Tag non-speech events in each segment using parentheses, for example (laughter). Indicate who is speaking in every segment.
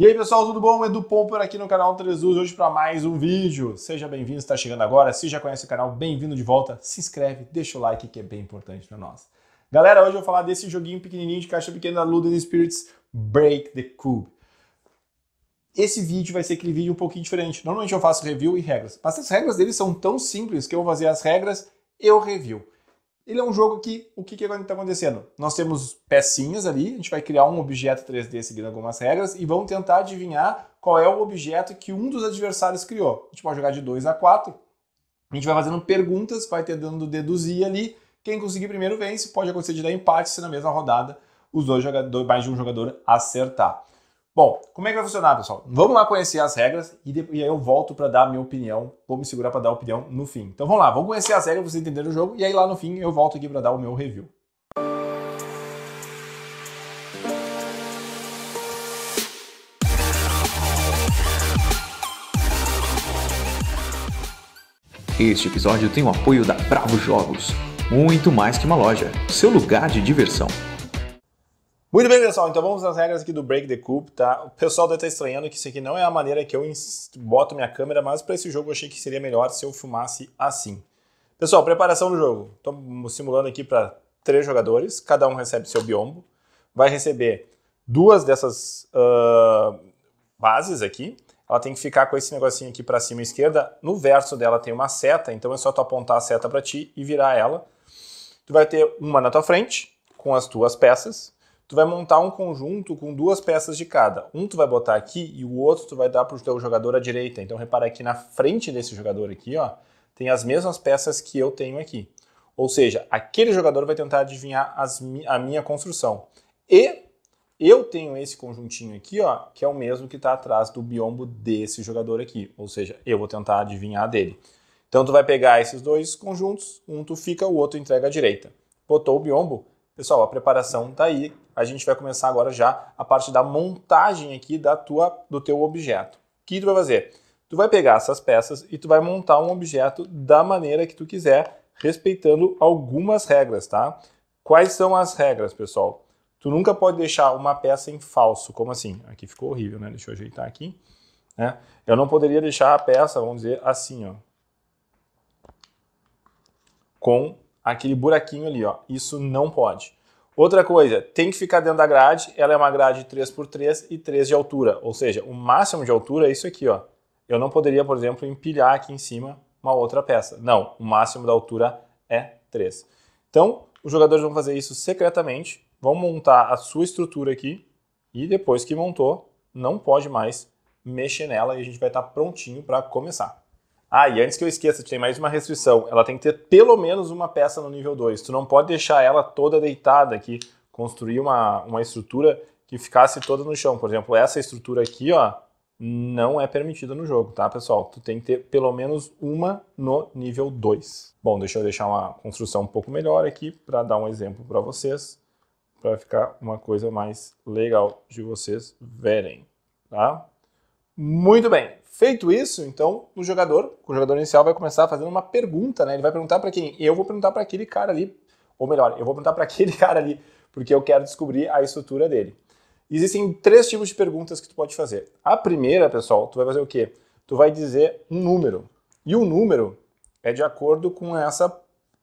Speaker 1: E aí pessoal, tudo bom? Edu Pomper aqui no canal Us, hoje para mais um vídeo. Seja bem-vindo, está chegando agora. Se já conhece o canal, bem-vindo de volta. Se inscreve, deixa o like que é bem importante para nós. Galera, hoje eu vou falar desse joguinho pequenininho de caixa pequena Luden Spirits, Break the Cube. Esse vídeo vai ser aquele vídeo um pouquinho diferente. Normalmente eu faço review e regras, mas as regras dele são tão simples que eu vou fazer as regras e o review ele é um jogo que o que está é acontecendo? Nós temos pecinhas ali, a gente vai criar um objeto 3D seguindo algumas regras e vamos tentar adivinhar qual é o objeto que um dos adversários criou. A gente pode jogar de 2 a 4. A gente vai fazendo perguntas, vai tentando deduzir ali. Quem conseguir primeiro vence, pode acontecer de dar empate se na mesma rodada os dois jogadores, mais de um jogador acertar. Bom, como é que vai funcionar, pessoal? Vamos lá conhecer as regras e, depois, e aí eu volto para dar a minha opinião, vou me segurar para dar a opinião no fim. Então vamos lá, vamos conhecer as regras, vocês entenderam o jogo e aí lá no fim eu volto aqui para dar o meu review. Este episódio tem o apoio da Bravo Jogos, muito mais que uma loja, seu lugar de diversão. Muito bem, pessoal. Então vamos às regras aqui do Break the Coop, tá? O pessoal deve estar estranhando que isso aqui não é a maneira que eu boto minha câmera, mas para esse jogo eu achei que seria melhor se eu filmasse assim. Pessoal, preparação do jogo. Estamos simulando aqui para três jogadores, cada um recebe seu biombo. Vai receber duas dessas uh, bases aqui. Ela tem que ficar com esse negocinho aqui para cima esquerda. No verso dela tem uma seta, então é só tu apontar a seta para ti e virar ela. Tu vai ter uma na tua frente, com as tuas peças tu vai montar um conjunto com duas peças de cada. Um tu vai botar aqui e o outro tu vai dar para o teu jogador à direita. Então repara aqui na frente desse jogador aqui, ó, tem as mesmas peças que eu tenho aqui. Ou seja, aquele jogador vai tentar adivinhar as, a minha construção. E eu tenho esse conjuntinho aqui, ó, que é o mesmo que está atrás do biombo desse jogador aqui. Ou seja, eu vou tentar adivinhar dele. Então tu vai pegar esses dois conjuntos, um tu fica, o outro entrega à direita. Botou o biombo, Pessoal, a preparação está aí. A gente vai começar agora já a parte da montagem aqui da tua, do teu objeto. O que tu vai fazer? Tu vai pegar essas peças e tu vai montar um objeto da maneira que tu quiser, respeitando algumas regras, tá? Quais são as regras, pessoal? Tu nunca pode deixar uma peça em falso. Como assim? Aqui ficou horrível, né? Deixa eu ajeitar aqui. Né? Eu não poderia deixar a peça, vamos dizer, assim, ó. Com aquele buraquinho ali, ó. Isso não pode. Outra coisa, tem que ficar dentro da grade, ela é uma grade 3x3 e 3 de altura, ou seja, o máximo de altura é isso aqui, ó. Eu não poderia, por exemplo, empilhar aqui em cima uma outra peça. Não, o máximo da altura é 3. Então, os jogadores vão fazer isso secretamente, vão montar a sua estrutura aqui e depois que montou, não pode mais mexer nela e a gente vai estar prontinho para começar. Ah, e antes que eu esqueça, tem mais uma restrição. Ela tem que ter pelo menos uma peça no nível 2. Tu não pode deixar ela toda deitada aqui, construir uma, uma estrutura que ficasse toda no chão. Por exemplo, essa estrutura aqui, ó, não é permitida no jogo, tá, pessoal? Tu tem que ter pelo menos uma no nível 2. Bom, deixa eu deixar uma construção um pouco melhor aqui para dar um exemplo para vocês, para ficar uma coisa mais legal de vocês verem, tá? Muito bem. Feito isso, então o jogador, o jogador inicial vai começar fazendo uma pergunta, né? Ele vai perguntar para quem? Eu vou perguntar para aquele cara ali, ou melhor, eu vou perguntar para (laughs) aquele cara ali, porque eu quero descobrir a estrutura dele. Existem três tipos de perguntas que tu pode fazer. A primeira, pessoal, tu vai fazer o quê? Tu vai dizer um número. E o número é de acordo com essa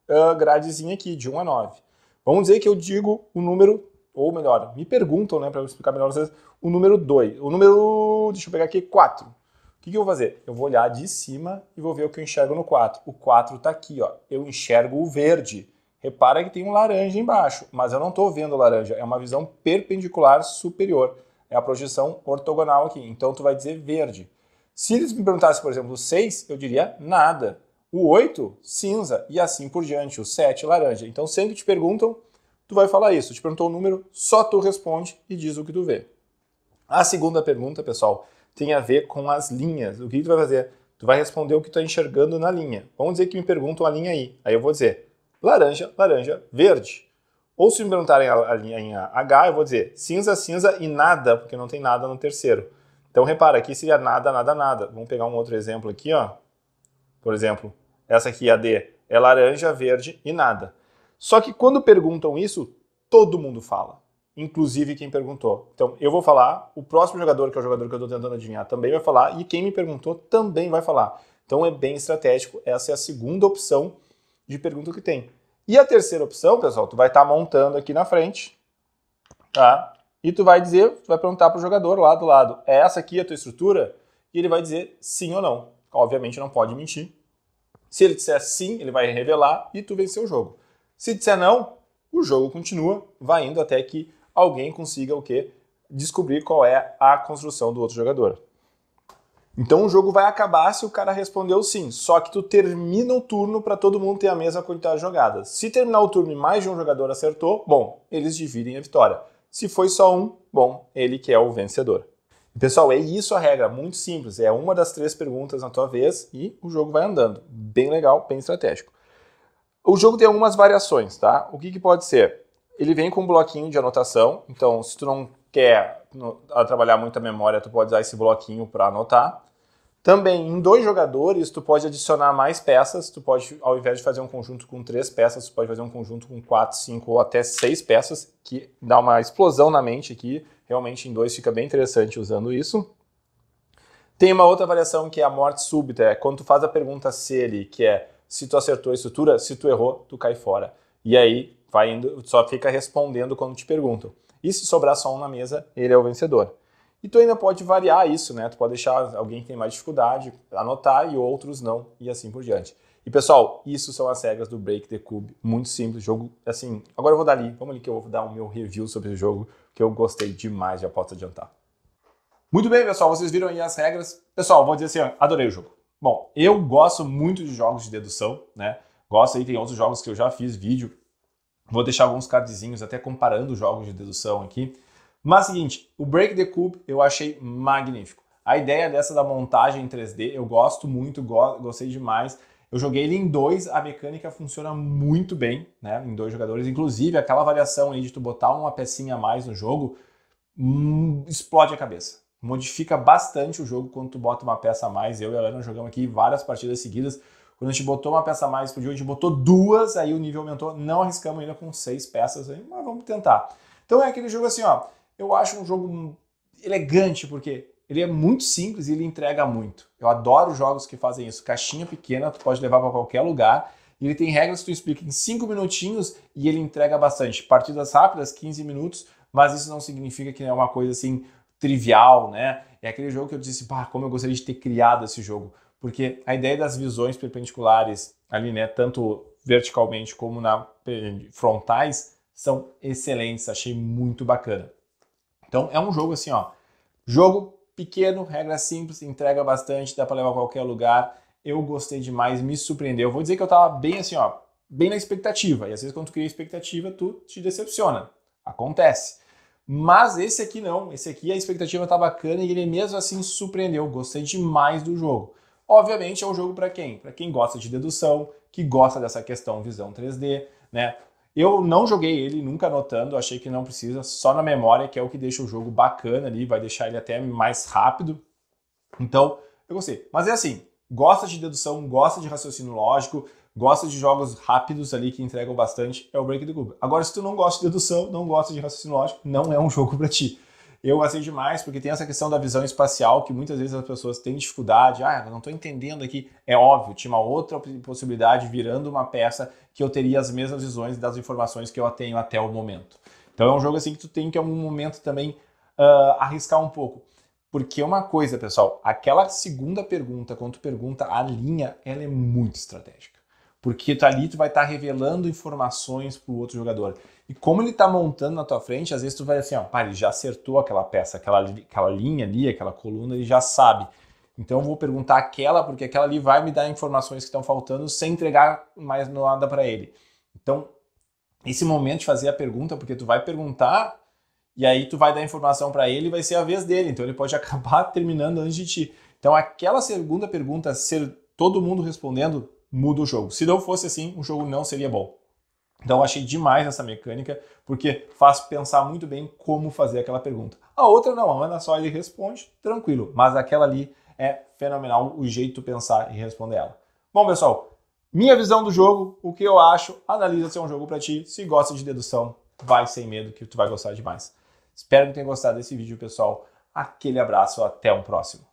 Speaker 1: ah, gradezinha aqui, de 1 a 9. Vamos dizer que eu digo o número ou melhor, me perguntam, né, para eu explicar melhor vocês, o número 2, o número, deixa eu pegar aqui, 4. O que, que, eu vou fazer? Eu vou olhar de cima e vou ver o que eu enxergo no 4. O 4 está aqui, ó. eu enxergo o verde. Repara que tem um laranja embaixo, mas eu não estou vendo laranja, é uma visão perpendicular superior. É a projeção ortogonal aqui, então tu vai dizer verde. Se eles me perguntassem, por exemplo, o 6, eu diria nada. O 8, cinza, e assim por diante. O 7, laranja. Então, sempre te perguntam, tu vai falar isso. Te perguntou o um número, só tu responde e diz o que tu vê. A segunda pergunta, pessoal, tem a ver com as linhas. O que tu vai fazer? Tu vai responder o que tu está enxergando na linha. Vamos dizer que me perguntam a linha I. Aí eu vou dizer laranja, laranja, verde. Ou se me perguntarem a, linha H, eu vou dizer cinza, cinza e nada, porque não tem nada no terceiro. Então repara, aqui seria nada, nada, nada. Vamos pegar um outro exemplo aqui, ó. Por exemplo, essa aqui, a D, é laranja, verde e nada. Só que quando perguntam isso, todo mundo fala, inclusive quem perguntou. Então eu vou falar, o próximo jogador, que é o jogador que eu estou tentando adivinhar, também vai falar, e quem me perguntou também vai falar. Então é bem estratégico, essa é a segunda opção de pergunta que tem. E a terceira opção, pessoal, tu vai estar tá montando aqui na frente, tá? E tu vai dizer, tu vai perguntar para o jogador lá do lado, é essa aqui a tua estrutura? E ele vai dizer sim ou não. Obviamente não pode mentir. Se ele disser sim, ele vai revelar e tu venceu o jogo. Se disser não, o jogo continua, vai indo até que alguém consiga o que descobrir qual é a construção do outro jogador. Então o jogo vai acabar se o cara respondeu sim, só que tu termina o turno para todo mundo ter a mesma quantidade de jogadas. Se terminar o turno e mais de um jogador acertou, bom, eles dividem a vitória. Se foi só um, bom, ele que é o vencedor. Pessoal, é isso a regra, muito simples. É uma das três perguntas na tua vez e o jogo vai andando. Bem legal, bem estratégico. O jogo tem algumas variações, tá? O que, que pode ser? Ele vem com um bloquinho de anotação, então se tu não quer no, trabalhar muito a memória, tu pode usar esse bloquinho para anotar. Também, em dois jogadores, tu pode adicionar mais peças, tu pode, ao invés de fazer um conjunto com três peças, tu pode fazer um conjunto com quatro, cinco ou até seis peças, que dá uma explosão na mente aqui, realmente em dois fica bem interessante usando isso. Tem uma outra variação que é a morte súbita, é quando tu faz a pergunta se ele, que é se tu acertou a estrutura, se tu errou, tu cai fora. E aí vai indo, só fica respondendo quando te perguntam. E se sobrar só um na mesa, ele é o vencedor. E tu ainda pode variar isso, né? Tu pode deixar alguém que tem mais dificuldade anotar e outros não, e assim por diante. E pessoal, isso são as regras do Break the Cube. Muito simples, jogo assim. Agora eu vou dar ali, vamos ali que eu vou dar o meu review sobre o jogo, que eu gostei demais, já posso adiantar. Muito bem, pessoal, vocês viram aí as regras. Pessoal, vou dizer assim, adorei o jogo. Bom, eu gosto muito de jogos de dedução, né? Gosto aí, tem outros jogos que eu já fiz vídeo. Vou deixar alguns cardzinhos até comparando jogos de dedução aqui. Mas seguinte, o Break the Cube eu achei magnífico. A ideia dessa da montagem em 3D eu gosto muito, go gostei demais. Eu joguei ele em dois, a mecânica funciona muito bem, né? Em dois jogadores. Inclusive, aquela variação aí de tu botar uma pecinha a mais no jogo hum, explode a cabeça modifica bastante o jogo quando tu bota uma peça a mais. Eu e a Ana jogamos aqui várias partidas seguidas. Quando a gente botou uma peça a mais por dia, a gente botou duas, aí o nível aumentou. Não arriscamos ainda com seis peças, aí, mas vamos tentar. Então é aquele jogo assim, ó. Eu acho um jogo elegante, porque ele é muito simples e ele entrega muito. Eu adoro jogos que fazem isso. Caixinha pequena, tu pode levar para qualquer lugar. E ele tem regras que tu explica em 5 minutinhos e ele entrega bastante. Partidas rápidas, 15 minutos, mas isso não significa que é uma coisa assim trivial, né? É aquele jogo que eu disse, pá, como eu gostaria de ter criado esse jogo. Porque a ideia das visões perpendiculares ali, né, tanto verticalmente como na frontais, são excelentes, achei muito bacana. Então é um jogo assim, ó, jogo pequeno, regra simples, entrega bastante, dá para levar a qualquer lugar. Eu gostei demais, me surpreendeu. Vou dizer que eu tava bem assim, ó, bem na expectativa. E às vezes quando tu cria expectativa, tu te decepciona. Acontece. Mas esse aqui não, esse aqui a expectativa tá bacana e ele mesmo assim surpreendeu, gostei demais do jogo. Obviamente é um jogo para quem? Para quem gosta de dedução, que gosta dessa questão visão 3D, né? Eu não joguei ele, nunca anotando, achei que não precisa, só na memória, que é o que deixa o jogo bacana ali, vai deixar ele até mais rápido. Então, eu gostei. Mas é assim, gosta de dedução, gosta de raciocínio lógico, gosta de jogos rápidos ali que entregam bastante, é o Break the Cube. Agora, se tu não gosta de dedução, não gosta de raciocínio lógico, não é um (laughs) jogo para ti. Eu gostei demais porque tem essa questão da visão espacial que muitas vezes as pessoas têm dificuldade. Ah, eu não estou entendendo aqui. É óbvio, tinha uma outra possibilidade virando uma peça que eu teria as mesmas visões das informações que eu tenho até o momento. Então é um jogo assim que tu tem que, em algum momento, também uh, arriscar um pouco. Porque uma coisa, pessoal, aquela segunda pergunta, quando tu pergunta a linha, ela é muito estratégica porque tu tá ali tu vai estar tá revelando informações para o outro jogador. E como ele está montando na tua frente, às vezes tu vai assim, ó, pá, ele já acertou aquela peça, aquela, aquela linha ali, aquela coluna, ele já sabe. Então eu vou perguntar aquela, porque aquela ali vai me dar informações que estão faltando sem entregar mais nada para ele. Então, esse momento de fazer a pergunta, porque tu vai perguntar e aí tu vai dar informação para ele e vai ser a vez dele. Então ele pode (laughs) acabar terminando antes de ti. Então aquela segunda pergunta, ser todo mundo respondendo muda o jogo. Se não fosse assim, o jogo não seria bom. Então eu achei demais essa mecânica, porque faz pensar muito bem como fazer aquela pergunta. A outra não, a só ele responde, tranquilo, mas aquela ali é fenomenal o jeito de pensar e responder ela. Bom, pessoal, minha visão do jogo, o que eu acho, analisa se é um jogo para ti, se gosta de dedução, vai sem medo que tu vai gostar demais. Espero que tenha gostado desse vídeo, pessoal. Aquele abraço, até um próximo.